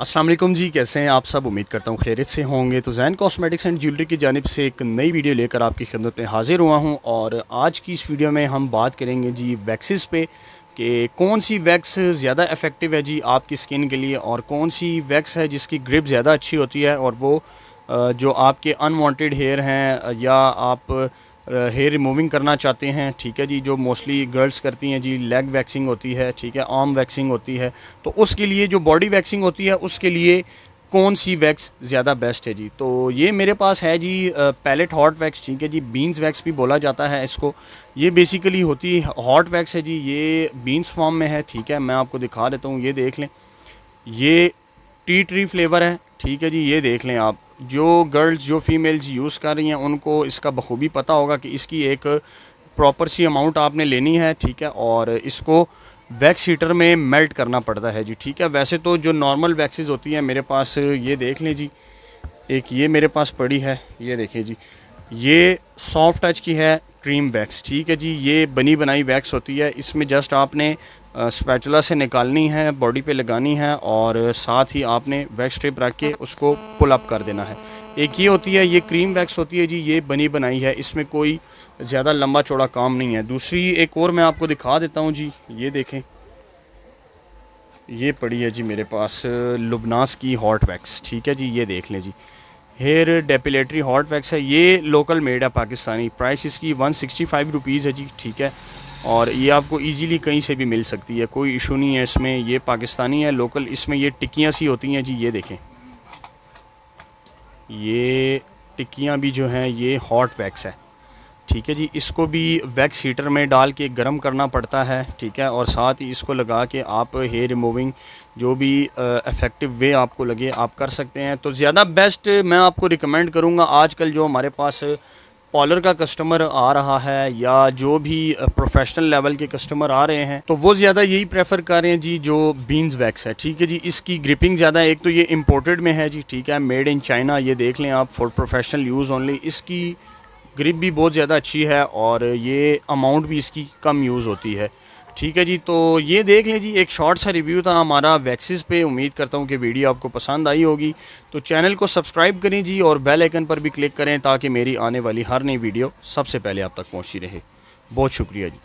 असलम जी कैसे हैं आप सब उम्मीद करता हूँ खैरियत से होंगे तो जैन कॉस्मेटिक्स एंड ज्वेलरी की जानब से एक नई वीडियो लेकर आपकी खिदमत में हाज़िर हुआ हूँ और आज की इस वीडियो में हम बात करेंगे जी वैक्सीज पे कि कौन सी वैक्स ज़्यादा इफ़ेक्टिव है जी आपकी स्किन के लिए और कौन सी वैक्स है जिसकी ग्रिप ज़्यादा अच्छी होती है और वो जो आपके अनवांटेड हेयर हैं या आप हेयर रिमूविंग करना चाहते हैं ठीक है जी जो मोस्टली गर्ल्स करती हैं जी लेग वैक्सिंग होती है ठीक है आर्म वैक्सिंग होती है तो उसके लिए जो बॉडी वैक्सिंग होती है उसके लिए कौन सी वैक्स ज़्यादा बेस्ट है जी तो ये मेरे पास है जी पैलेट हॉट वैक्स ठीक है जी बीन्स वैक्स भी बोला जाता है इसको ये बेसिकली होती हॉट वैक्स है जी ये बीन्स फॉर्म में है ठीक है मैं आपको दिखा देता हूँ ये देख लें ये टी ट्री फ्लेवर है ठीक है जी ये देख लें आप जो गर्ल्स जो फीमेल्स यूज़ कर रही हैं उनको इसका बखूबी पता होगा कि इसकी एक प्रॉपर सी अमाउंट आपने लेनी है ठीक है और इसको वैक्स हीटर में मेल्ट करना पड़ता है जी ठीक है वैसे तो जो नॉर्मल वैक्सीज होती हैं मेरे पास ये देख लें जी एक ये मेरे पास पड़ी है ये देखिए जी ये सॉफ्ट टच की है क्रीम वैक्स ठीक है जी ये बनी बनाई वैक्स होती है इसमें जस्ट आपने स्पैचुला से निकालनी है बॉडी पे लगानी है और साथ ही आपने वैक्स ट्रिप रख के उसको पुल अप कर देना है एक ये होती है ये क्रीम वैक्स होती है जी ये बनी बनाई है इसमें कोई ज़्यादा लंबा चौड़ा काम नहीं है दूसरी एक और मैं आपको दिखा देता हूँ जी ये देखें ये पड़ी है जी मेरे पास लुबनास की हॉट वैक्स ठीक है जी ये देख लें जी हेयर डेपिलेटरी हॉट वैक्स है ये लोकल मेड है पाकिस्तानी प्राइस इसकी वन सिक्सटी फाइव रुपीज़ है जी ठीक है और ये आपको इजीली कहीं से भी मिल सकती है कोई इशू नहीं है इसमें ये पाकिस्तानी है लोकल इसमें ये टिक्कियाँ सी होती हैं जी ये देखें ये टिक्कियाँ भी जो हैं ये हॉट वैक्स है ठीक है जी इसको भी वैक्स हीटर में डाल के गर्म करना पड़ता है ठीक है और साथ ही इसको लगा के आप हेयर रिमूविंग जो भी इफ़ेक्टिव वे आपको लगे आप कर सकते हैं तो ज़्यादा बेस्ट मैं आपको रिकमेंड करूँगा आजकल जो हमारे पास पॉलर का कस्टमर आ रहा है या जो भी प्रोफेशनल uh, लेवल के कस्टमर आ रहे हैं तो वो ज़्यादा यही प्रेफर कर रहे हैं जी जो बीन्स वैक्स है ठीक है जी इसकी ग्रिपिंग ज़्यादा एक तो ये इम्पोर्टेड में है जी ठीक है मेड इन चाइना ये देख लें आप फॉर प्रोफेशनल यूज़ ओनली इसकी ग्रिप भी बहुत ज़्यादा अच्छी है और ये अमाउंट भी इसकी कम यूज़ होती है ठीक है जी तो ये देख लें जी एक शॉर्ट सा रिव्यू था हमारा वैक्सीस पे उम्मीद करता हूँ कि वीडियो आपको पसंद आई होगी तो चैनल को सब्सक्राइब करें जी और बेल आइकन पर भी क्लिक करें ताकि मेरी आने वाली हर नई वीडियो सबसे पहले आप तक पहुँची रहे बहुत शुक्रिया जी